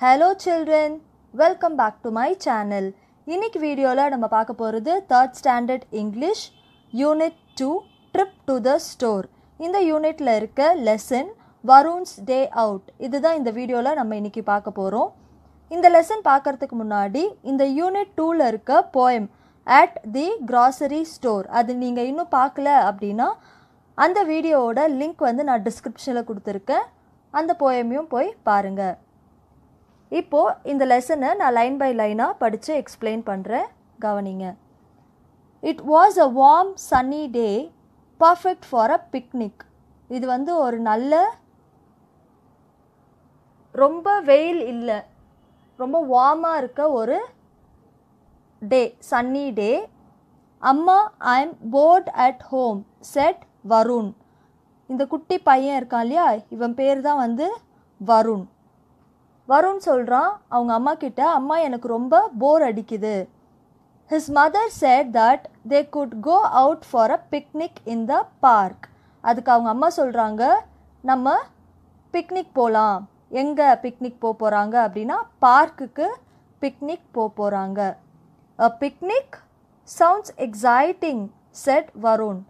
Hello children welcome back to my channel இன்னைக்கு வீடியோவில் நம்ம பார்க்க போகிறது third standard English unit two trip to the store இந்த யூனிட்டில் இருக்க லெசன் வருண்ஸ் டே அவுட் இதுதான் இந்த வீடியோவில் நம்ம இன்னைக்கு பார்க்க போகிறோம் இந்த லெசன் பார்க்குறதுக்கு முன்னாடி இந்த யூனிட் டூவில் இருக்க poem at the grocery store அது நீங்கள் இன்னும் பார்க்கல அப்படின்னா அந்த வீடியோவோட லிங்க் வந்து நான் டிஸ்கிரிப்ஷனில் கொடுத்துருக்கேன் அந்த போயமையும் போய் பாருங்கள் இப்போது இந்த லெசனை நான் லைன் பை லைனாக படித்து எக்ஸ்பிளைன் பண்ணுறேன் கவனிங்க it was a warm sunny day perfect for a picnic இது வந்து ஒரு நல்ல ரொம்ப வெயில் இல்லை ரொம்ப வார்மாக இருக்க ஒரு டே சன்னி டே அம்மா I am bored at home said Varun இந்த குட்டி பையன் இருக்கான் இல்லையா இவன் பேர் தான் வந்து வருண் வருண் சொல்கிறான் அவங்க அம்மா கிட்ட அம்மா எனக்கு ரொம்ப போர் அடிக்குது his mother said that they could go out for a picnic in the park அதுக்கு அவங்க அம்மா சொல்கிறாங்க நம்ம பிக்னிக் போகலாம் எங்கே பிக்னிக் போக போகிறாங்க அப்படின்னா பார்க்குக்கு பிக்னிக் போக போகிறாங்க a picnic sounds exciting said Varun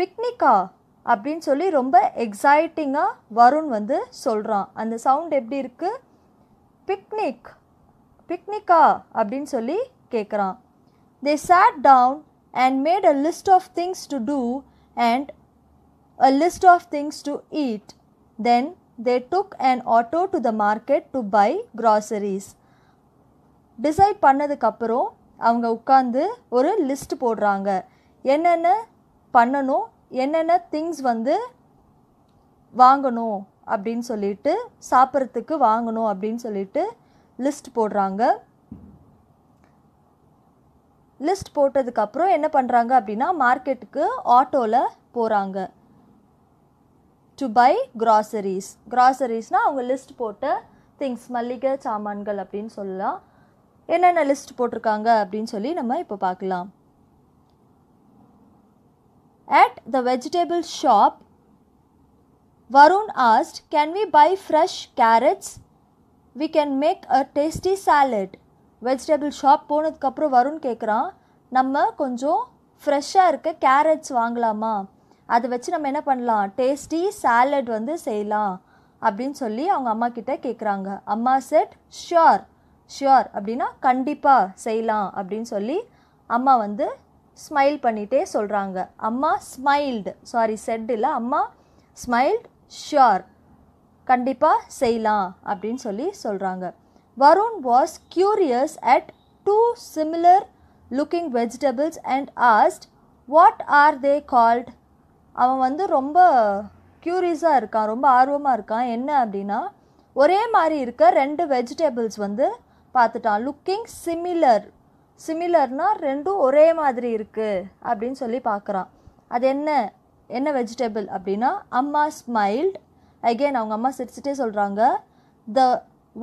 பிக்னிக்கா அப்படின்னு சொல்லி ரொம்ப எக்ஸைட்டிங்காக வருண் வந்து சொல்கிறான் அந்த சவுண்ட் எப்படி இருக்குது பிக்னிக் பிக்னிக்கா அப்படின்னு சொல்லி கேட்குறான் they sat down and made a list of things to do and a list of things to eat then they took and auto to the market to buy groceries decide பண்ணதுக்கப்புறம் அவங்க உட்காந்து ஒரு list போடுறாங்க என்னென்ன பண்ணணும் என்னென்ன things வந்து வாங்கணும் அப்படின்னு சொல்லிட்டு சாப்பிட்றதுக்கு வாங்கணும் அப்படின்னு சொல்லிட்டு லிஸ்ட் போடுறாங்க லிஸ்ட் போட்டதுக்கப்புறம் என்ன பண்ணுறாங்க அப்படின்னா மார்க்கெட்டுக்கு ஆட்டோவில் போகிறாங்க டு பை க்ராசரிஸ் க்ராசரிஸ்னால் அவங்க லிஸ்ட் போட்ட திங்ஸ் மல்லிகை சாமான்கள் அப்படின்னு சொல்லலாம் என்னென்ன லிஸ்ட் போட்டிருக்காங்க அப்படின்னு சொல்லி நம்ம இப்போ பார்க்கலாம் at the vegetable shop Varun asked, Can we buy fresh carrots? We can make a tasty salad. Vegetable shop போனதுக்கப்புறம் வருண் கேட்குறான் நம்ம கொஞ்சம் ஃப்ரெஷ்ஷாக இருக்க கேரட்ஸ் வாங்கலாமா அதை வச்சு நம்ம என்ன பண்ணலாம் டேஸ்டி சாலட் வந்து செய்யலாம் அப்படின்னு சொல்லி அவங்க அம்மா கிட்ட கேட்குறாங்க அம்மா செட் ஷுர் ஷுர் அப்படின்னா கண்டிப்பாக செய்யலாம் அப்படின்னு சொல்லி அம்மா வந்து ஸ்மைல் பண்ணிகிட்டே சொல்கிறாங்க அம்மா ஸ்மைல்டு சாரி செட் இல்லை அம்மா ஸ்மைல்டு ஷியோர் கண்டிப்பாக செய்யலாம் அப்படின்னு சொல்லி சொல்கிறாங்க Varun was curious at two similar looking vegetables and asked what are they called அவன் வந்து ரொம்ப க்யூரியஸாக இருக்கான் ரொம்ப ஆர்வமாக இருக்கான் என்ன அப்படின்னா ஒரே மாதிரி இருக்க ரெண்டு வெஜிடபிள்ஸ் வந்து பார்த்துட்டான் லுக்கிங் சிமிலர் சிமிலர்னால் ரெண்டும் ஒரே மாதிரி இருக்குது அப்படின்னு சொல்லி பார்க்குறான் அது என்ன என்ன வெஜிடபிள் அப்படின்னா அம்மா ஸ்மைல்ட் அகெயின் அவங்க அம்மா சிரிச்சுட்டே சொல்கிறாங்க the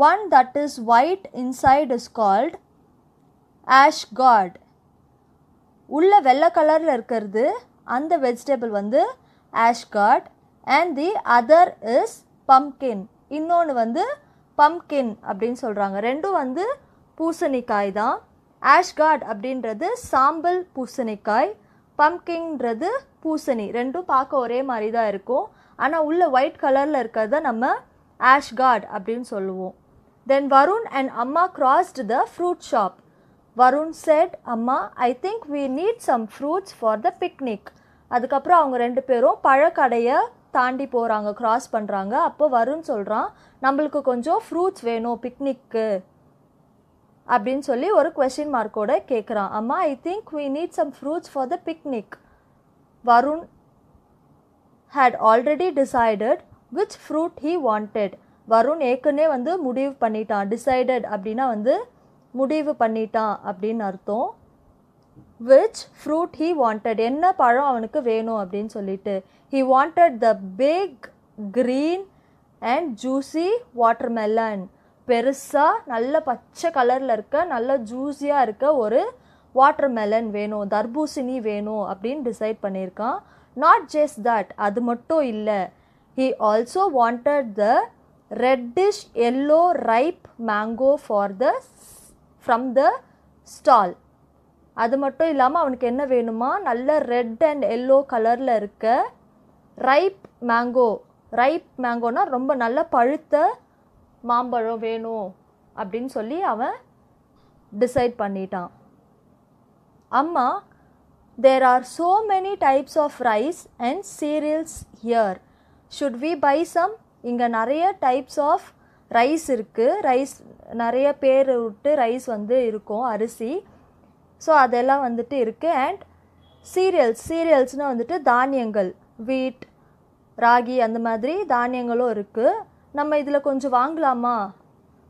one that is white inside is called ash gourd உள்ள வெள்ளை கலரில் இருக்கிறது அந்த வெஜிடபிள் வந்து ash gourd and the other is pumpkin இன்னொன்று வந்து பம்கின் அப்படின்னு சொல்கிறாங்க ரெண்டும் வந்து பூசணிக்காய் தான் ஆஷ்கார்ட் அப்படின்றது சாம்பல் பூசணிக்காய் பம்கின்றது பூசணி ரெண்டும் பார்க்க ஒரே மாதிரி தான் இருக்கும் ஆனால் உள்ள ஒயிட் கலரில் இருக்கிறத நம்ம ஆஷ் அப்படின்னு சொல்லுவோம் தென் வருண் அண்ட் அம்மா crossed the fruit shop Varun said அம்மா I think we need some fruits for the picnic அதுக்கப்புறம் அவங்க ரெண்டு பேரும் பழக்கடையை தாண்டி போகிறாங்க க்ராஸ் பண்ணுறாங்க அப்போ வருண் சொல்கிறான் நம்மளுக்கு கொஞ்சம் ஃப்ரூட்ஸ் வேணும் பிக்னிக்கு அப்படின்னு சொல்லி ஒரு கொஷின் மார்க்கோட கேட்குறான் அம்மா I think we need some fruits for the picnic Varun had already decided which fruit he wanted. Varun ஏற்கனவே வந்து முடிவு பண்ணிட்டான் டிசைடட் அப்படின்னா வந்து முடிவு பண்ணிட்டான் அப்படின்னு அர்த்தம் விச் ஃப்ரூட் ஹீ வாண்டட் என்ன பழம் அவனுக்கு வேணும் அப்படின்னு சொல்லிட்டு he wanted the big green and juicy watermelon பெருசாக நல்ல பச்சை கலரில் இருக்க நல்ல ஜூஸியாக இருக்க ஒரு வாட்டர் மெலன் வேணும் தர்பூசணி வேணும் அப்படின்னு டிசைட் பண்ணியிருக்கான் நாட் ஜஸ்ட் தட் அது மட்டும் இல்லை he also wanted the reddish yellow ripe mango for the from the stall அது மட்டும் இல்லாமல் அவனுக்கு என்ன வேணுமா நல்ல ரெட் அண்ட் எல்லோ கலரில் இருக்க ரைப் மேங்கோ ரைப் மேங்கோனால் ரொம்ப நல்ல பழுத்த மாம்பழம் வேணும் அப்படின்னு சொல்லி அவன் டிசைட் பண்ணிட்டான் அம்மா there are so many types of rice and cereals here should we buy some இங்கே நிறைய டைப்ஸ் ஆஃப் ரைஸ் இருக்குது ரைஸ் நிறைய பேர் விட்டு ரைஸ் வந்து இருக்கும் அரிசி ஸோ அதெல்லாம் வந்துட்டு இருக்குது அண்ட் சீரியல்ஸ் சீரியல்ஸ்னால் வந்துட்டு தானியங்கள் வீட் ராகி அந்த மாதிரி தானியங்களும் இருக்குது நம்ம இதில் கொஞ்சம் வாங்கலாமா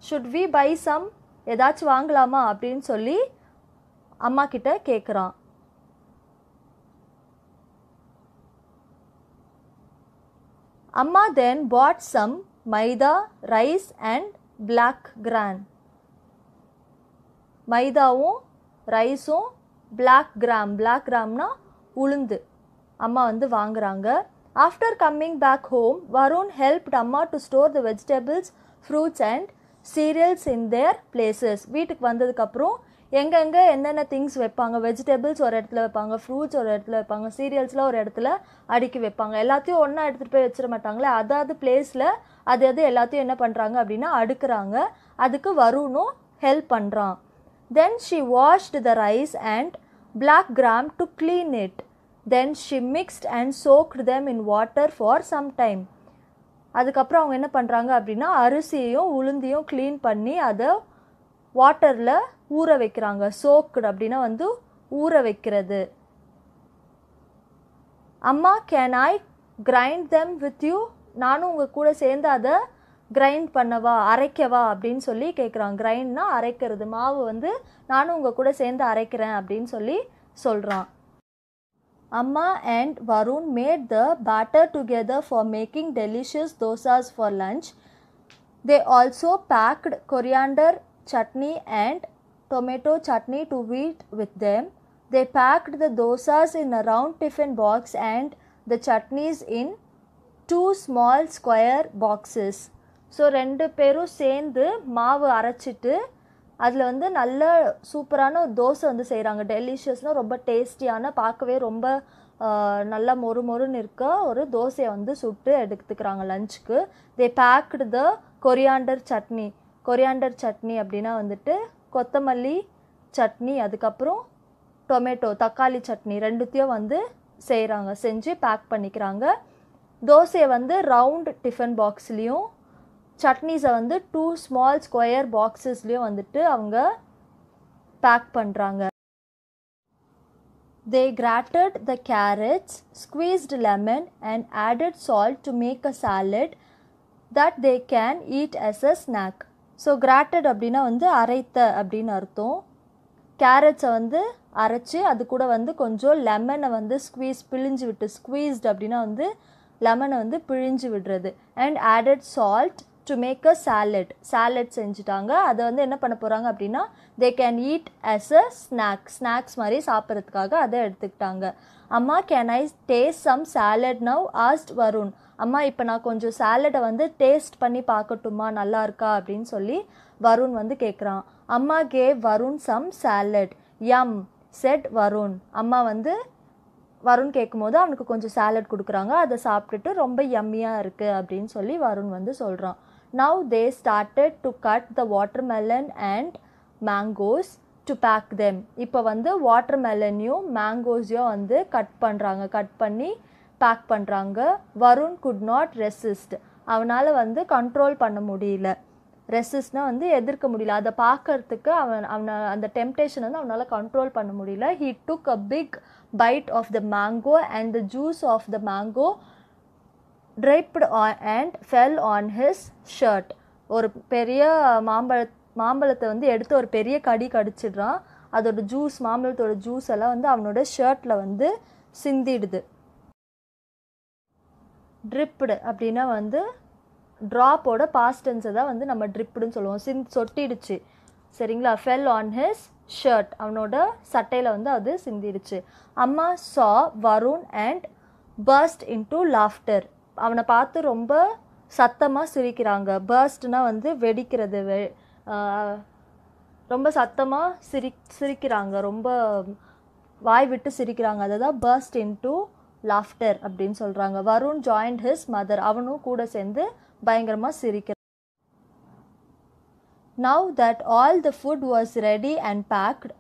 ஷுட் வி பை சம் ஏதாச்சும் வாங்கலாமா அப்படின்னு சொல்லி அம்மா கிட்ட கேட்குறான் அம்மா then bought some maida rice and black gram மைதாவும் ரைஸும் பிளாக் கிராம் பிளாக் கிராம்னா உளுந்து அம்மா வந்து வாங்குறாங்க after coming back home Varun helped அம்மா to store the vegetables fruits and cereals in their places வீட்டுக்கு வந்ததுக்கப்புறம் எங்கெங்கே என்னென்ன திங்ஸ் வைப்பாங்க வெஜிடபிள்ஸ் ஒரு இடத்துல வைப்பாங்க ஃப்ரூட்ஸ் ஒரு இடத்துல வைப்பாங்க சீரியல்ஸ்லாம் ஒரு இடத்துல அடுக்கி வைப்பாங்க எல்லாத்தையும் ஒன்றா எடுத்துகிட்டு போய் வச்சிட மாட்டாங்களே அதாவது பிளேஸில் அது எது எல்லாத்தையும் என்ன பண்ணுறாங்க அப்படின்னா அடுக்கிறாங்க அதுக்கு வருணும் ஹெல்ப் பண்ணுறான் then she washed the rice and black gram to clean it then she mixed and soaked them in water for some time அதுக்கப்புறம் அவங்க என்ன பண்ணுறாங்க அப்படின்னா அரிசியையும் உளுந்தையும் க்ளீன் பண்ணி அதை வாட்டரில் ஊற வைக்கிறாங்க சோக்குடு அப்படின்னா வந்து ஊற வைக்கிறது அம்மா can I grind them with you நானும் உங்கள் கூட சேர்ந்து அதை கிரைண்ட் பண்ணவா அரைக்கவா அப்படின்னு சொல்லி கேட்குறான் கிரைண்ட்னா அரைக்கிறது மாவு வந்து நானும் உங்கள் கூட சேர்ந்து அரைக்கிறேன் அப்படின்னு சொல்லி சொல்கிறான் அம்மா and Varun made the batter together for making delicious dosas for lunch they also packed coriander chutney and tomato chutney to eat with them they packed the dosas in a round tiffin box and the chutneys in two small square boxes so ரெண்டு பேரும் சேர்ந்து மாவு அரைச்சிட்டு அதில் வந்து நல்ல சூப்பரான தோசை வந்து செய்கிறாங்க டெலிஷியஸ்னால் ரொம்ப டேஸ்டியான பார்க்கவே ரொம்ப நல்லா மொறு மொறுன்னு இருக்க ஒரு தோசையை வந்து சுட்டு எடுத்துக்கிறாங்க லஞ்சுக்கு they packed the coriander chutney coriander chutney அப்படின்னா வந்துட்டு கொத்தமல்லி சட்னி அதுக்கப்புறம் டொமேட்டோ தக்காளி சட்னி ரெண்டுத்தையும் வந்து செய்கிறாங்க செஞ்சு பேக் பண்ணிக்கிறாங்க தோசையை வந்து ரவுண்ட் டிஃபன் பாக்ஸ்லேயும் சட்னிஸை வந்து டூ ஸ்மால் ஸ்கொயர் பாக்ஸஸ்லேயும் வந்துட்டு அவங்க பேக் பண்ணுறாங்க they grated the carrots squeezed lemon and added salt to make a salad that they can eat as a snack so grated அப்படின்னா வந்து அரைத்த அப்படின்னு அர்த்தம் கேரட்ஸை வந்து அரைச்சி அது கூட வந்து கொஞ்சம் லெமனை வந்து ஸ்குவீஸ் பிழிஞ்சு விட்டு ஸ்குவீஸ்டு அப்படின்னா வந்து லெமனை வந்து பிழிஞ்சு விடுறது and added salt to make a salad salad செஞ்சுட்டாங்க அதை வந்து என்ன பண்ண போகிறாங்க அப்படின்னா they can eat as a snack snacks மாதிரி சாப்பிட்றதுக்காக அதை எடுத்துக்கிட்டாங்க அம்மா can I taste some salad now asked Varun அம்மா இப்போ நான் கொஞ்சம் சாலடை வந்து டேஸ்ட் பண்ணி பார்க்கட்டுமா நல்லா இருக்கா அப்படின்னு சொல்லி வருண் வந்து கேட்குறான் அம்மா okay Varun some salad yum said Varun அம்மா வந்து வருண் கேட்கும்போது அவனுக்கு கொஞ்சம் சாலட் கொடுக்குறாங்க அதை சாப்பிட்டுட்டு ரொம்ப யம்மியாக இருக்குது அப்படின்னு சொல்லி வருண் வந்து சொல்கிறான் Now they started to cut the watermelon and mangoes to pack them இப்போ வந்து வாட்டர் மெலனையும் மேங்கோஸையும் வந்து கட் பண்ணுறாங்க கட் பண்ணி பேக் பண்ணுறாங்க வருண் குட் நாட் ரெசிஸ்ட் அவனால் வந்து கண்ட்ரோல் பண்ண முடியல ரெசிஸ்ட்னால் வந்து எதிர்க்க முடியல அதை பார்க்கறதுக்கு அவன் அவனை அந்த டெம்டேஷன் வந்து அவனால் கண்ட்ரோல் பண்ண முடியல he took a big bite of the mango and the juice of the mango dripped and fell on his shirt ஒரு பெரிய மாம்பழ மாம்பழத்தை வந்து எடுத்து ஒரு பெரிய கடி கடிச்சிடுறான் அதோட ஜூஸ் மாம்பழத்தோட ஜூஸ் எல்லாம் வந்து அவனோட ஷர்ட்டில் வந்து சிந்திடுது ட்ரிப்டு அப்படின்னா வந்து ட்ராப்போட பாஸ்டன்ஸை தான் வந்து நம்ம ட்ரிப்புடுன்னு சொல்லுவோம் சிந் சொட்டிடுச்சு சரிங்களா ஃபெல் ஆன் ஹிஸ் ஷர்ட் அவனோட சட்டையில் வந்து அது சிந்திடுச்சு அம்மா saw Varun and burst into laughter அவனை பார்த்து ரொம்ப சத்தமாக சிரிக்கிறாங்க பர்ஸ்ட்னால் வந்து வெடிக்கிறது வெ ரொம்ப சத்தமாக சிரி சிரிக்கிறாங்க ரொம்ப வாய் விட்டு சிரிக்கிறாங்க அதை தான் பர்ஸ்ட் இன் டூ லாஃப்டர் அப்படின்னு சொல்கிறாங்க வருண் ஜாயின்ட் ஹிஸ் மதர் அவனும் கூட சேர்ந்து பயங்கரமாக சிரிக்கிறான் now that all the food was ready and packed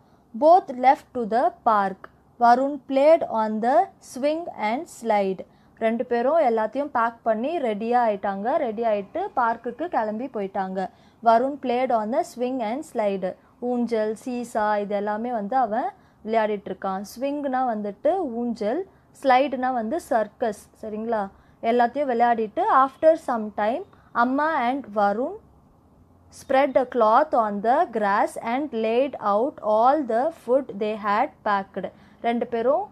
both left to the park Varun played on the swing and slide ரெண்டு பேரும் எல்லாத்தையும் பேக் பண்ணி ரெடியாக ஆயிட்டாங்க ரெடி ஆகிட்டு பார்க்குக்கு கிளம்பி போயிட்டாங்க Varun played on the swing and slide ஊஞ்சல் சீசா இது எல்லாமே வந்து அவன் விளையாடிட்டுருக்கான் ஸ்விங்னா வந்துட்டு ஊஞ்சல் ஸ்லைடுனா வந்து சர்க்கஸ் சரிங்களா எல்லாத்தையும் விளையாடிட்டு ஆஃப்டர் சம் டைம் அம்மா and Varun spread a cloth on the grass and laid out all the food they had packed ரெண்டு பேரும்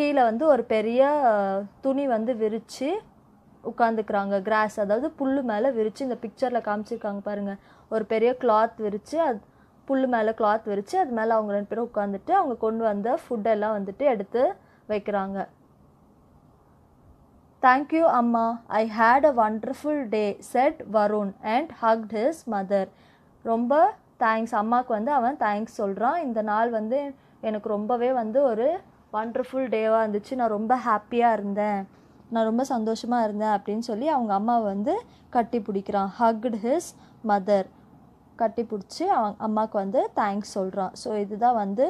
கீழே வந்து ஒரு பெரிய துணி வந்து விரித்து உட்காந்துக்கிறாங்க கிராஸ் அதாவது புல் மேலே விரித்து இந்த பிக்சரில் காமிச்சிருக்காங்க பாருங்கள் ஒரு பெரிய கிளாத் விரித்து அது புல் மேலே கிளாத் விரித்து அது மேலே அவங்க ரெண்டு பேரும் உட்காந்துட்டு அவங்க கொண்டு வந்த ஃபுட்டெல்லாம் வந்துட்டு எடுத்து வைக்கிறாங்க தேங்க்யூ அம்மா I had a wonderful day said Varun and hug his mother ரொம்ப தேங்க்ஸ் அம்மாவுக்கு வந்து அவன் தேங்க்ஸ் சொல்கிறான் இந்த நாள் வந்து எனக்கு ரொம்பவே வந்து ஒரு ஒண்டர்ஃபுல் டேவாக இருந்துச்சு நான் ரொம்ப ஹாப்பியாக இருந்தேன் நான் ரொம்ப சந்தோஷமாக இருந்தேன் அப்படின்னு சொல்லி அவங்க அம்மா வந்து கட்டி பிடிக்கிறான் ஹக்டு ஹிஸ் மதர் கட்டி பிடிச்சி அவங்க அம்மாவுக்கு வந்து தேங்க்ஸ் சொல்கிறான் ஸோ இதுதான் வந்து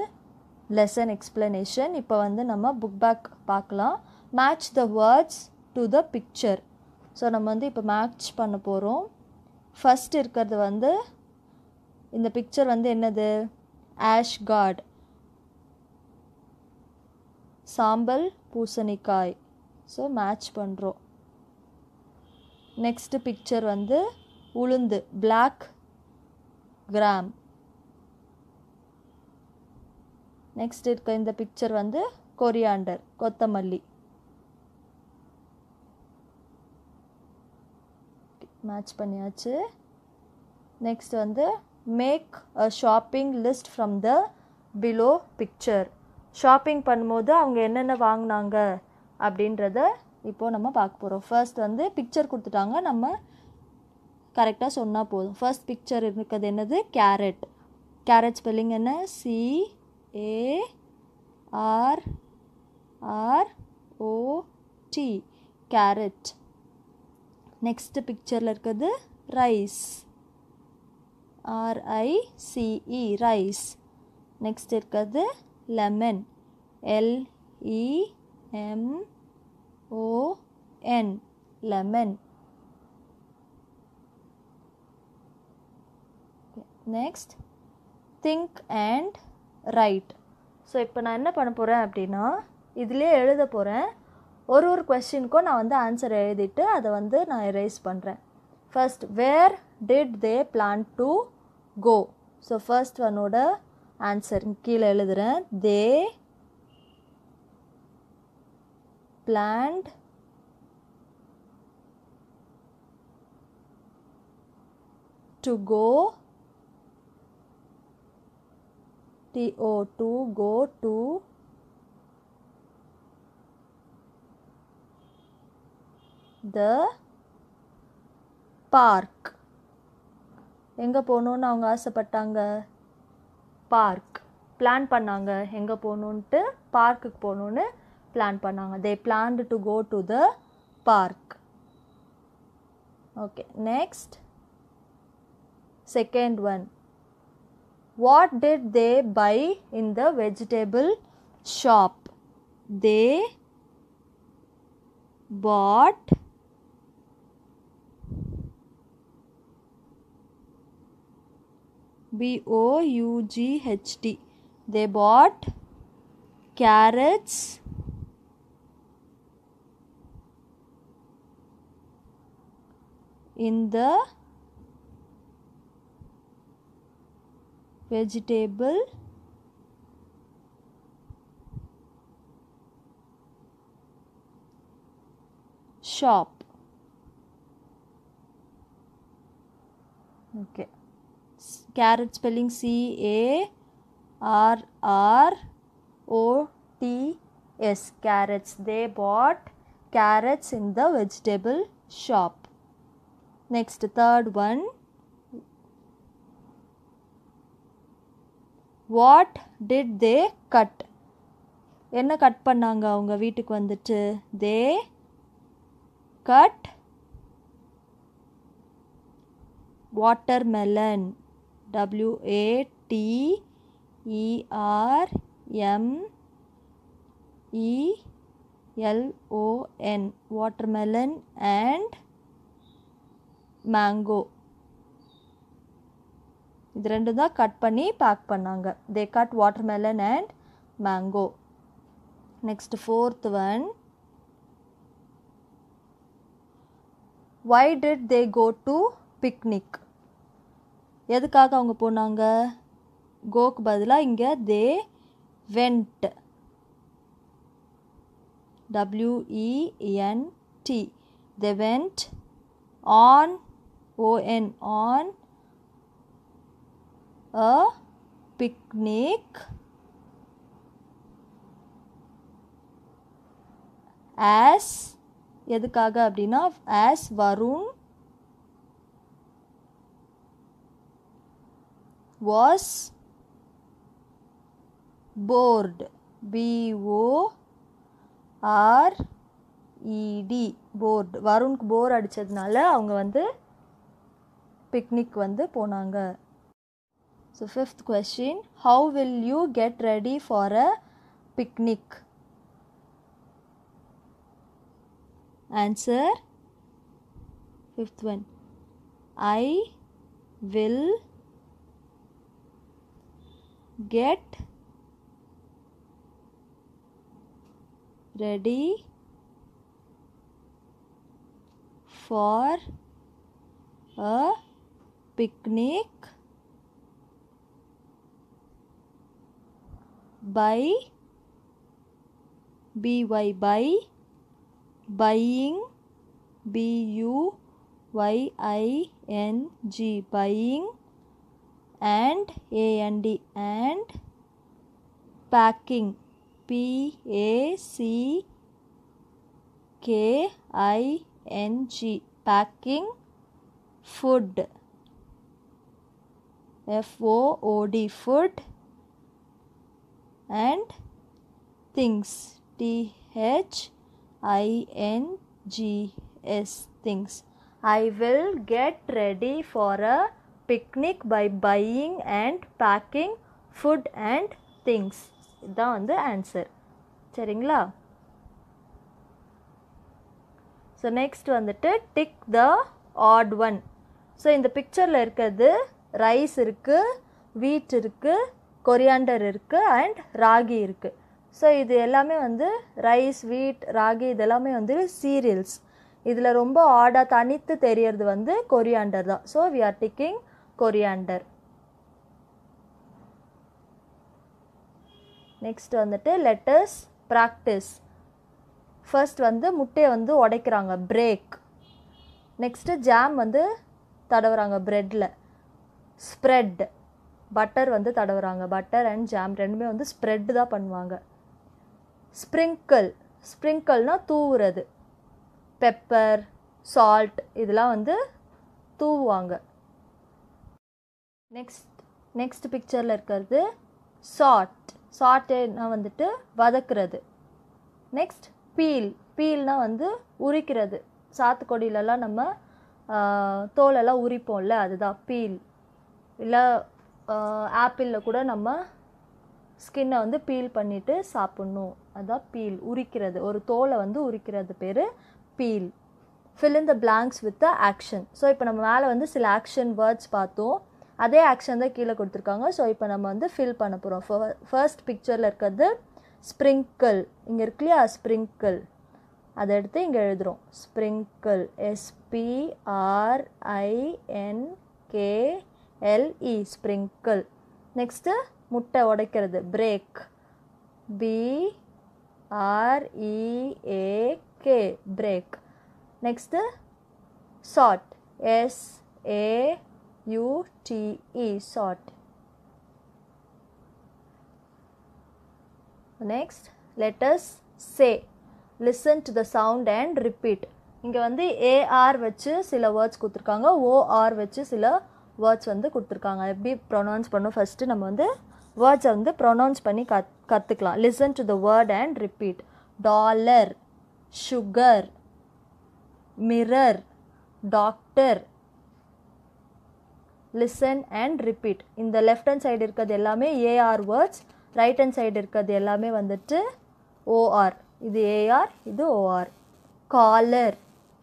லெசன் எக்ஸ்ப்ளனேஷன் இப்போ வந்து நம்ம புக் பேக் பார்க்கலாம் match the words to the picture so நம்ம வந்து இப்போ மேட்ச் பண்ண போகிறோம் ஃபஸ்ட் இருக்கிறது வந்து இந்த பிக்சர் வந்து என்னது ஆஷ் காட் சாம்பல் பூசணிக்காய் ஸோ மேட்ச் பண்ணுறோம் நெக்ஸ்ட்டு பிக்சர் வந்து உளுந்து பிளாக் கிராம் நெக்ஸ்ட் இருக்க இந்த பிக்சர் வந்து கொரியாண்டர் கொத்தமல்லி மேட்ச் பண்ணியாச்சு நெக்ஸ்ட் வந்து make a shopping list from the below picture shopping பண்ணும்போது அவங்க என்னென்ன வாங்கினாங்க அப்படின்றத இப்போது நம்ம பார்க்க போகிறோம் ஃபர்ஸ்ட் வந்து பிக்சர் கொடுத்துட்டாங்க நம்ம கரெக்டாக சொன்னால் போதும் ஃபர்ஸ்ட் பிக்சர் இருக்கிறது என்னது கேரட் கேரட் ஸ்பெல்லிங் என்ன C A R R O T carrot next பிக்சரில் இருக்கிறது ரைஸ் ஆர்ஐசிஇ ரைஸ் நெக்ஸ்ட் இருக்கிறது lemon L E M O N lemon next think and write so இப்போ நான் என்ன பண்ண போகிறேன் அப்படின்னா இதுலேயே எழுத போகிறேன் ஒரு ஒரு கொஸ்டினுக்கும் நான் வந்து ஆன்சர் எழுதிட்டு அதை வந்து நான் எரேஸ் பண்ணுறேன் first where did they plan to go so first ஒன்னோட ஆன்சர் கீழே எழுதுகிறேன் they planned to go T O to go to the park எங்கே போகணுன்னு அவங்க ஆசைப்பட்டாங்க பார்க் பிளான் பண்ணாங்க எங்கே போகணுன்ட்டு பார்க்குக்கு போகணுன்னு பிளான் பண்ணாங்க they planned to go to the park okay next second one what did they buy in the vegetable shop they bought B O U G H T. They bought carrots, in the vegetable shop okay carrot spelling C A R R O T S carrots. They bought carrots in the vegetable shop. Next, third one. What did they cut? என்ன cut பண்ணாங்க அவங்க வீட்டுக்கு வந்துட்டு they cut water W A T E R M E L O N watermelon and mango இது ரெண்டு தான் cut பண்ணி pack பண்ணாங்க they cut watermelon and mango next fourth one why did they go to picnic எதுக்காக அவங்க போனாங்க கோக்கு பதிலாக இங்கே they went W E N T they went on O N on a picnic as எதுக்காக அப்படின்னா as Varun was bored b o r e d bored வருணுக்கு bore அடித்ததுனால அவங்க வந்து பிக்னிக் வந்து போனாங்க so fifth question how will you get ready for a picnic answer fifth one I will get ready for a picnic by by by buying b u y i n g buying and A and D and packing P A C K I N G packing food F O O D food and things T H I N G S things I will get ready for a picnic by buying and packing food and things இதுதான் வந்து answer சரிங்களா so next வந்துட்டு tick the odd one so இந்த பிக்சரில் இருக்கிறது rice இருக்குது வீட் இருக்குது கொரியாண்டர் இருக்குது அண்ட் ராகி இருக்குது ஸோ இது எல்லாமே வந்து ரைஸ் வீட் ராகி இதெல்லாமே வந்து சீரியல்ஸ் இதில் ரொம்ப ஆடாக தனித்து தெரியறது வந்து கொரியாண்டர் தான் so we are ticking coriander next வந்துட்டு லெட்டர்ஸ் ப்ராக்டிஸ் ஃபர்ஸ்ட் வந்து முட்டையை வந்து உடைக்கிறாங்க பிரேக் நெக்ஸ்ட்டு ஜாம் வந்து தடவுறாங்க ப்ரெட்டில் ஸ்ப்ரெட் பட்டர் வந்து தடவுறாங்க பட்டர் அண்ட் ஜாம் ரெண்டுமே வந்து ஸ்ப்ரெட்டு தான் பண்ணுவாங்க ஸ்ப்ரிங்கிள் ஸ்ப்ரிங்கிள்னால் தூவுறது பெப்பர் சால்ட் இதெல்லாம் வந்து தூவுவாங்க நெக்ஸ்ட் நெக்ஸ்ட் பிக்சரில் இருக்கிறது சாட் சாட்டேன்னா வந்துட்டு வதக்குறது நெக்ஸ்ட் பீல் பீல்னால் வந்து உரிக்கிறது சாத்துக்கொடியிலலாம் நம்ம தோலெல்லாம் உரிப்போம்ல அதுதான் பீல் இல்லை ஆப்பிளில் கூட நம்ம ஸ்கின்னை வந்து பீல் பண்ணிவிட்டு சாப்பிட்ணும் அதுதான் பீல் உரிக்கிறது ஒரு தோலை வந்து உரிக்கிறது பேர் peel fill in the blanks with the action so இப்போ நம்ம மேலே வந்து சில ஆக்ஷன் வேர்ட்ஸ் பார்த்தோம் அதே ஆக்ஷன் தான் கீழே கொடுத்துருக்காங்க ஸோ இப்போ நம்ம வந்து ஃபில் பண்ண போகிறோம் ஃபர்ஸ்ட் பிக்சரில் இருக்கிறது ஸ்ப்ரிங்கிள் இங்கே இருக்கு இல்லையா ஸ்ப்ரிங்கிள் அதை எடுத்து இங்கே எழுதுகிறோம் ஸ்ப்ரிங்கிள் எஸ்பிஆர்ஐஎன்கேஎல்இ ஸ்ப்ரிங்கிள் நெக்ஸ்ட்டு முட்டை உடைக்கிறது break B R E A K break next saute S A U T E sort. Next, let us say. Listen to the sound and repeat இங்கே வந்து ஏஆர் வச்சு சில வேர்ட்ஸ் கொடுத்துருக்காங்க ஓஆர் வச்சு சில வேர்ட்ஸ் வந்து கொடுத்துருக்காங்க எப்படி ப்ரொனவுன்ஸ் பண்ணும் ஃபஸ்ட்டு நம்ம வந்து வேர்ட்ஸை வந்து ப்ரொனவுன்ஸ் பண்ணி கத் கற்றுக்கலாம் listen to the word and repeat dollar sugar mirror doctor listen and repeat இந்த லெஃப்ட் ஹேண்ட் சைடு இருக்கிறது எல்லாமே A R words right hand side இருக்கிறது எல்லாமே வந்துட்டு ஓஆர் இது ஏஆர் இது O R collar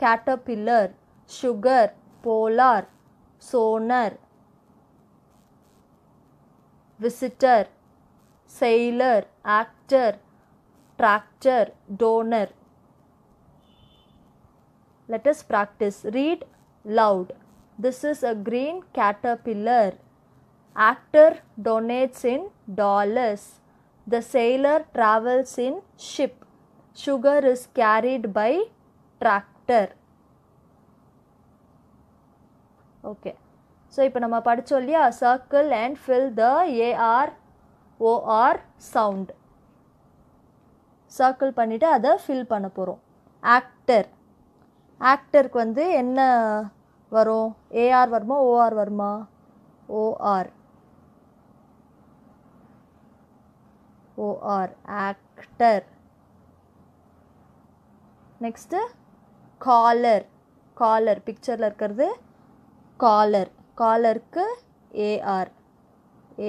caterpillar sugar polar sonar visitor sailor actor tractor donor let us practice read loud This is a green caterpillar. Actor donates in dollars. The sailor travels in ship. Sugar is carried by tractor. Okay so இப்போ நம்ம படித்தோம் இல்லையா circle and fill the A R O R sound circle பண்ணிவிட்டு அதை fill பண்ண போகிறோம் actor ஆக்டருக்கு வந்து என்ன வரும் ஏஆர் வருமா ஓஆர் வருமா O R O R actor next collar collar பிக்சரில் இருக்கிறது காலர் காலருக்கு A R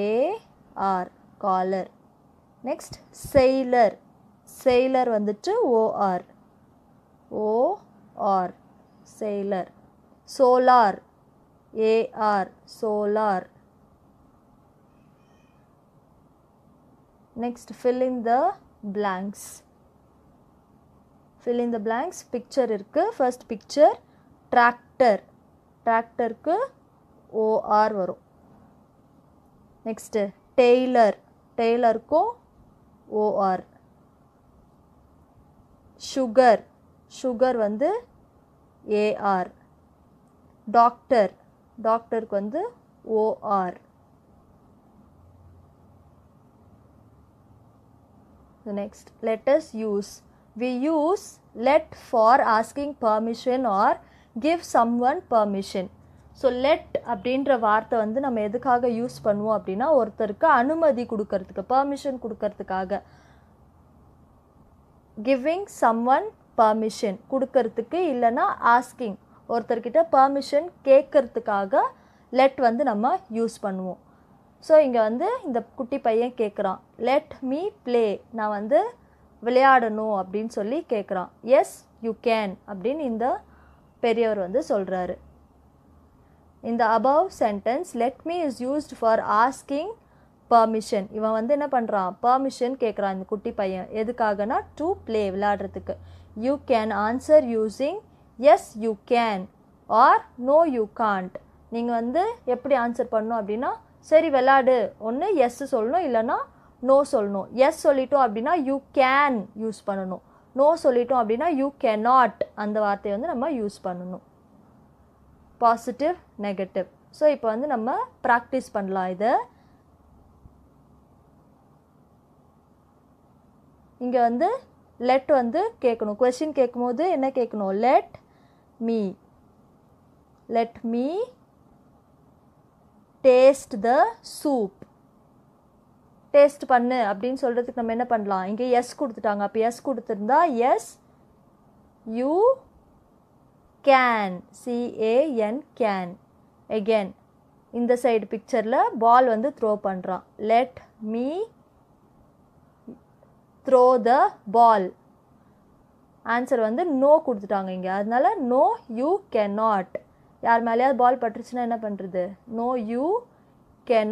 A R collar next sailor sailor வந்துட்டு O R O R sailor solar A R solar next fill in the blanks fill in the blanks picture இருக்கு first picture tractor tractor க்கு OR வரும் next tailor tailor க்கு OR sugar sugar வந்து AR doctor டாக்டருக்கு வந்து O R next let's use we use let for asking permission or give someone permission so let அப்படின்ற வார்த்தை வந்து நம்ம எதுக்காக யூஸ் பண்ணுவோம் அப்படின்னா ஒருத்தருக்கு அனுமதி கொடுக்கறதுக்கு பர்மிஷன் கொடுக்கறதுக்காக கிவிங் சம் ஒன் பர்மிஷன் கொடுக்கறதுக்கு இல்லைன்னா ஆஸ்கிங் ஒருத்தர்கிட்ட பர்மிஷன் கேட்கறதுக்காக லெட் வந்து நம்ம யூஸ் பண்ணுவோம் ஸோ இங்கே வந்து இந்த குட்டி பையன் கேட்குறான் லெட் மீ ப்ளே நான் வந்து விளையாடணும் அப்படின்னு சொல்லி கேட்குறான் எஸ் யூ கேன் அப்படின்னு இந்த பெரியவர் வந்து சொல்கிறாரு இந்த above sentence let me is used for asking permission இவன் வந்து என்ன பண்ணுறான் பர்மிஷன் கேட்குறான் இந்த குட்டி பையன் எதுக்காகனா டூ ப்ளே விளையாடுறதுக்கு you can answer using yes you can or no you can't நீங்கள் வந்து எப்படி ஆன்சர் பண்ணணும் அப்படின்னா சரி விளாடு ஒன்று எஸ் சொல்லணும் இல்லைன்னா நோ சொல்லணும் எஸ் சொல்லிட்டோம் அப்படின்னா யூ கேன் யூஸ் பண்ணணும் நோ சொல்லிட்டோம் அப்படின்னா யூ கேனாட் அந்த வார்த்தையை வந்து நம்ம யூஸ் பண்ணணும் பாசிட்டிவ் நெகட்டிவ் ஸோ இப்போ வந்து நம்ம ப்ராக்டிஸ் பண்ணலாம் இதை இங்கே வந்து லெட் வந்து கேட்கணும் கொஷின் கேட்கும்போது என்ன கேட்கணும் let me let me taste the soup taste பண்ணு அப்படின்னு சொல்கிறதுக்கு நம்ம என்ன பண்ணலாம் இங்கே எஸ் கொடுத்துட்டாங்க அப்போ எஸ் கொடுத்துருந்தா yes you can C A N can again இந்த சைடு பிக்சரில் பால் வந்து த்ரோ பண்ணுறான் let me throw the ball answer வந்து நோ கொடுத்துட்டாங்க இங்கே அதனால நோ யூ கேன் நாட் யார் மேலேயாவது பால் பட்டுருச்சுன்னா என்ன பண்ணுறது no you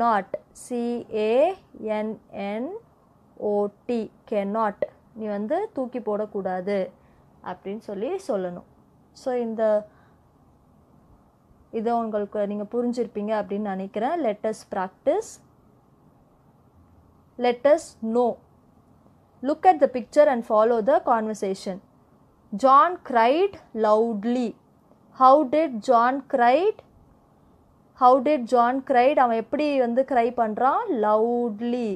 not C A N N O T not நீ வந்து தூக்கி போடக்கூடாது அப்படின்னு சொல்லி சொல்லணும் ஸோ இந்த இதை உங்களுக்கு நீங்கள் புரிஞ்சிருப்பீங்க அப்படின்னு நினைக்கிறேன் let's practice let's now look at the picture and follow the conversation John cried loudly how did John cried? How did John cried? அவன் எப்படி வந்து க்ரை பண்ணுறான் லவுட்லி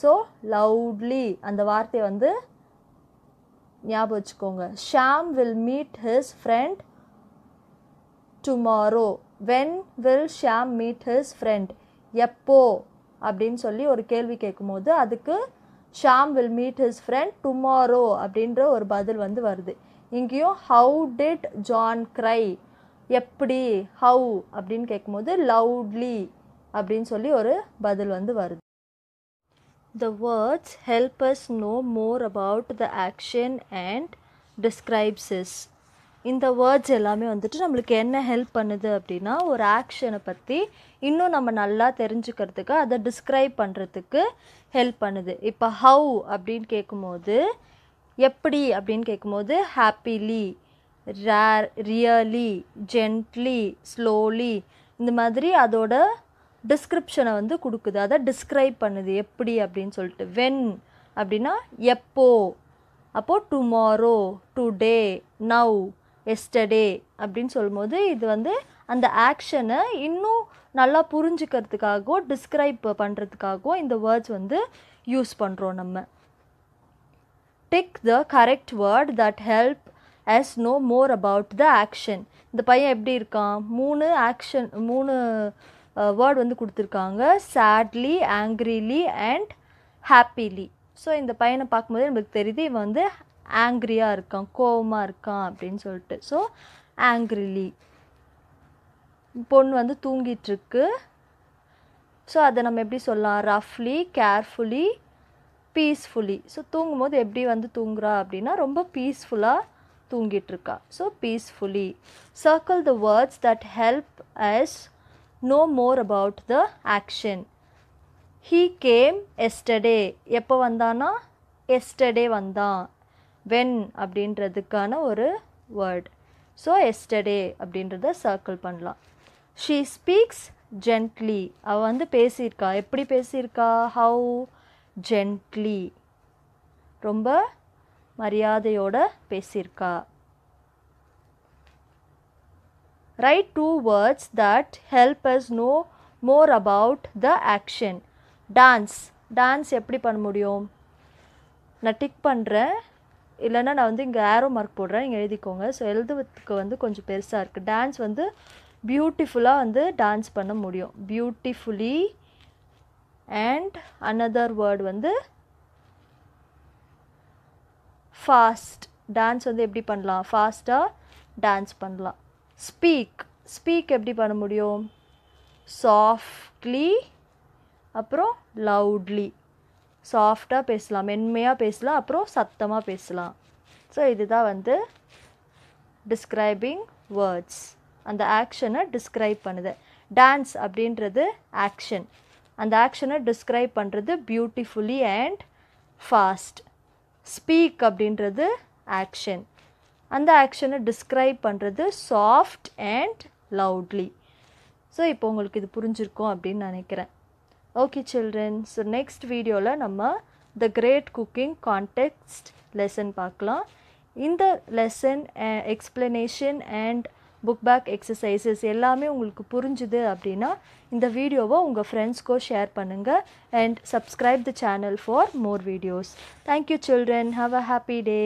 ஸோ லவுட்லி அந்த வார்த்தையை வந்து ஞாபகம் வச்சுக்கோங்க Shyam will meet his friend tomorrow when will Shyam meet his friend எப்போ அப்படின்னு சொல்லி ஒரு கேள்வி கேட்கும்போது அதுக்கு Shyam will meet his friend tomorrow அப்படின்ற ஒரு பதில் வந்து வருது இங்கேயும் ஹவு டிட் ஜான் க்ரை எப்படி ஹவு அப்படின்னு கேட்கும்போது லவுட்லி அப்படின்னு சொல்லி ஒரு பதில் வந்து வருது the words help us know more about the action and describes is இந்த வேர்ட்ஸ் எல்லாமே வந்துட்டு நம்மளுக்கு என்ன ஹெல்ப் பண்ணுது அப்படின்னா ஒரு ஆக்ஷனை பற்றி இன்னும் நம்ம நல்லா தெரிஞ்சுக்கிறதுக்கு அதை டிஸ்கிரைப் பண்ணுறதுக்கு ஹெல்ப் பண்ணுது இப்போ ஹவு அப்படின்னு கேட்கும்போது எப்படி அப்படின்னு கேட்கும்போது happily rare really gently slowly இந்த மாதிரி அதோட டிஸ்கிரிப்ஷனை வந்து கொடுக்குது அதை டிஸ்கிரைப் பண்ணுது எப்படி அப்படின்னு சொல்லிட்டு வென் அப்படின்னா எப்போ அப்போது டுமாரோ டுடே நவ் எஸ்டே அப்படின்னு சொல்லும்போது இது வந்து அந்த ஆக்ஷனை இன்னும் நல்லா புரிஞ்சுக்கிறதுக்காகவோ டிஸ்கிரைப் பண்ணுறதுக்காகவோ இந்த வேர்ட்ஸ் வந்து யூஸ் பண்ணுறோம் நம்ம tick the correct word that help us know more about the action இந்த பையன் எப்படி இருக்கான் மூணு ஆக்ஷன் மூணு வேர்ட் வந்து கொடுத்துருக்காங்க sadly angrily and happily so இந்த பையனை பார்க்கும்போது நம்மளுக்கு தெரியுது இவன் வந்து ஆங்க்ரியாக இருக்கான் கோவமாக இருக்கான் அப்படின்னு சொல்லிட்டு ஸோ ஆங்க்ரிலி பொண்ணு வந்து தூங்கிட்டுருக்கு ஸோ அதை நம்ம எப்படி சொல்லலாம் ரஃப்லி கேர்ஃபுல்லி பீஸ்ஃபுல்லி ஸோ தூங்கும்போது எப்படி வந்து தூங்குறா அப்படின்னா ரொம்ப பீஸ்ஃபுல்லாக தூங்கிட்டுருக்கா so peacefully circle the words that help us know more about the action he came yesterday எப்போ வந்தானா எஸ்டடே வந்தான் வென் அப்படின்றதுக்கான ஒரு வேர்ட் ஸோ எஸ்டே அப்படின்றத சர்க்கிள் பண்ணலாம் ஷீ ஸ்பீக்ஸ் ஜென்ட்லி அவள் வந்து பேசியிருக்கா எப்படி பேசியிருக்கா ஹவு ஜென்ட்லி ரொம்ப மரியாதையோட பேசியிருக்கா write two words that help us know more about the action dance dance எப்படி பண்ண முடியும் நான் டிக் பண்ணுறேன் இல்லைன்னா நான் வந்து இங்கே ஏரோ மார்க் போடுறேன் நீங்கள் எழுதிக்கோங்க ஸோ எழுதுவதுக்கு வந்து கொஞ்சம் பெருசாக இருக்குது டான்ஸ் வந்து பியூட்டிஃபுல்லாக வந்து டான்ஸ் பண்ண முடியும் பியூட்டிஃபுல்லி அண்ட் அனதர் வேர்டு வந்து ஃபாஸ்ட் டான்ஸ் வந்து எப்படி பண்ணலாம் ஃபாஸ்ட்டாக டான்ஸ் பண்ணலாம் ஸ்பீக் ஸ்பீக் எப்படி பண்ண முடியும் சாஃப்ட்லி அப்புறம் லவுட்லி சாஃப்டாக பேசலாம் மென்மையாக பேசலாம் அப்புறம் சத்தமாக பேசலாம் ஸோ இதுதான் வந்து டிஸ்கிரைபிங் வேர்ட்ஸ் அந்த ஆக்ஷனை டிஸ்கிரைப் பண்ணுது டான்ஸ் அப்படின்றது ஆக்ஷன் அந்த ஆக்ஷனை டிஸ்கிரைப் பண்ணுறது பியூட்டிஃபுல்லி அண்ட் ஃபாஸ்ட் ஸ்பீக் அப்படின்றது ஆக்ஷன் அந்த ஆக்ஷனை டிஸ்கிரைப் பண்ணுறது சாஃப்ட் அண்ட் லவுட்லி ஸோ இப்போ உங்களுக்கு இது புரிஞ்சிருக்கும் அப்படின்னு நினைக்கிறேன் ஓகே சில்ட்ரன் ஸோ நெக்ஸ்ட் வீடியோவில் நம்ம the great cooking contest lesson பார்க்கலாம் இந்த lesson explanation and book back exercises எல்லாமே உங்களுக்கு புரிஞ்சுது அப்படின்னா இந்த வீடியோவை உங்கள் ஃப்ரெண்ட்ஸ்க்கோ ஷேர் பண்ணுங்கள் and subscribe the channel for more videos thank you children have a happy day